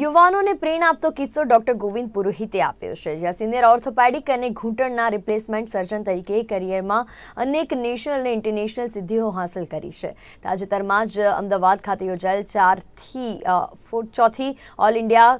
યુવાનોને પ્રેરણા આપતો કિસ્સો ડોક્ટર ગોવિંદ પુરોહિતે આપ્યો છે જ્યાં સિનિયર ઓર્થોપેડિક અને ઘૂંટણના રિપ્લેસમેન્ટ સર્જન તરીકે કરિયરમાં અનેક નેશનલ અને ઇન્ટરનેશનલ સિદ્ધિઓ હાંસલ કરી છે તાજેતરમાં જ અમદાવાદ ખાતે યોજાયેલ ચારથી ચોથી All India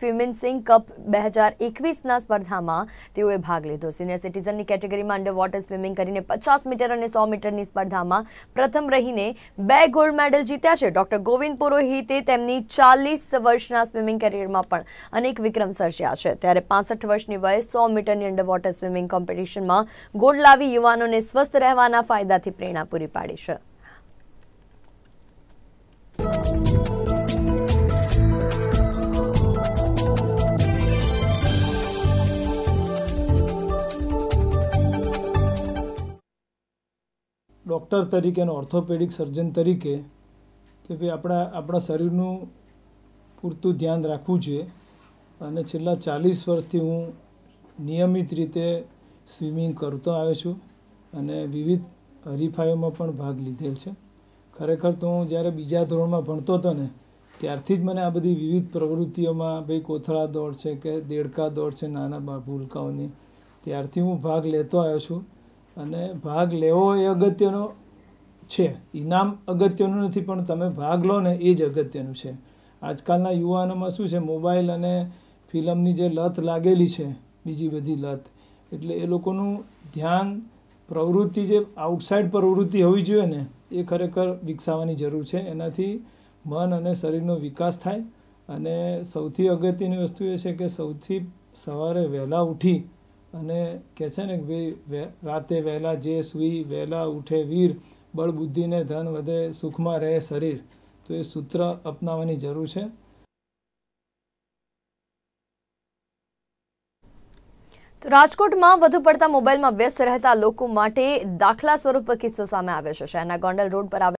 finswimming cup બે હજાર એકવીસના સ્પર્ધામાં તેઓએ ભાગ લીધો સિનિયર સિટીઝનની કેટેગરીમાં અંડર વોટર સ્વિમિંગ કરીને પચાસ મીટર અને સો મીટરની સ્પર્ધામાં પ્રથમ રહીને બે ગોલ્ડ મેડલ જીત્યા છે ડોક્ટર ગોવિંદ પુરોહિતે તેમની ચાલીસ વર્ષના સ્વિમિંગ કરિયરમાં પણ અનેક વિક્રમ સર્જ્યા છે ત્યારે પાસઠ વર્ષની વયે સો મીટરની અંડર વોટર સ્વિમિંગ કોમ્પિટિશનમાં ગોલ્ડ લાવી યુવાનોને સ્વસ્થ રહેવાના ફાયદાથી પ્રેરણા પૂરી પાડી છે ડૉક્ટર તરીકે અને ઓર્થોપેડિક સર્જન તરીકે કે ભાઈ આપણા આપણા શરીરનું પૂરતું ધ્યાન રાખવું જોઈએ અને છેલ્લા ચાલીસ વર્ષથી હું નિયમિત રીતે સ્વિમિંગ કરતો આવ્યો છું અને વિવિધ હરીફાઈઓમાં પણ ભાગ લીધેલ છે ખરેખર તો હું જ્યારે બીજા ધોરણમાં ભણતો હતો ને ત્યારથી જ મને આ બધી વિવિધ પ્રવૃત્તિઓમાં ભાઈ કોથળા દોડ છે કે દેડકા દોડ છે નાના ભૂલકાઓની ત્યારથી હું ભાગ લેતો આવ્યો છું અને ભાગ લેવો એ અગત્યનો છે ઇનામ અગત્યનું નથી પણ તમે ભાગ લો ને એ જ અગત્યનું છે આજકાલના યુવાનોમાં શું છે મોબાઈલ અને ફિલ્મની જે લત લાગેલી છે બીજી બધી લત એટલે એ લોકોનું ધ્યાન પ્રવૃત્તિ જે આઉટસાઇડ પ્રવૃત્તિ હોવી જોઈએ ને એ ખરેખર વિકસાવવાની જરૂર છે એનાથી મન અને શરીરનો વિકાસ થાય અને સૌથી અગત્યની વસ્તુ એ છે કે સૌથી સવારે વહેલા ઉઠી અને કહે છે ને કે ભાઈ રાતે વહેલા જે સુઈ વહેલા ઉઠે વીર બળબુદ્ધિને ધન વધે સુખમાં રહે શરીર તો એ સૂત્ર અપનાવવાની જરૂર છે તો રાજકોટમાં વધુ પડતા મોબાઈલમાં વ્યસ્ત રહેતા લોકો માટે દાખલા સ્વરૂપ કિસ્સો સામે આવ્યો છે શહેરના ગોંડલ રોડ પર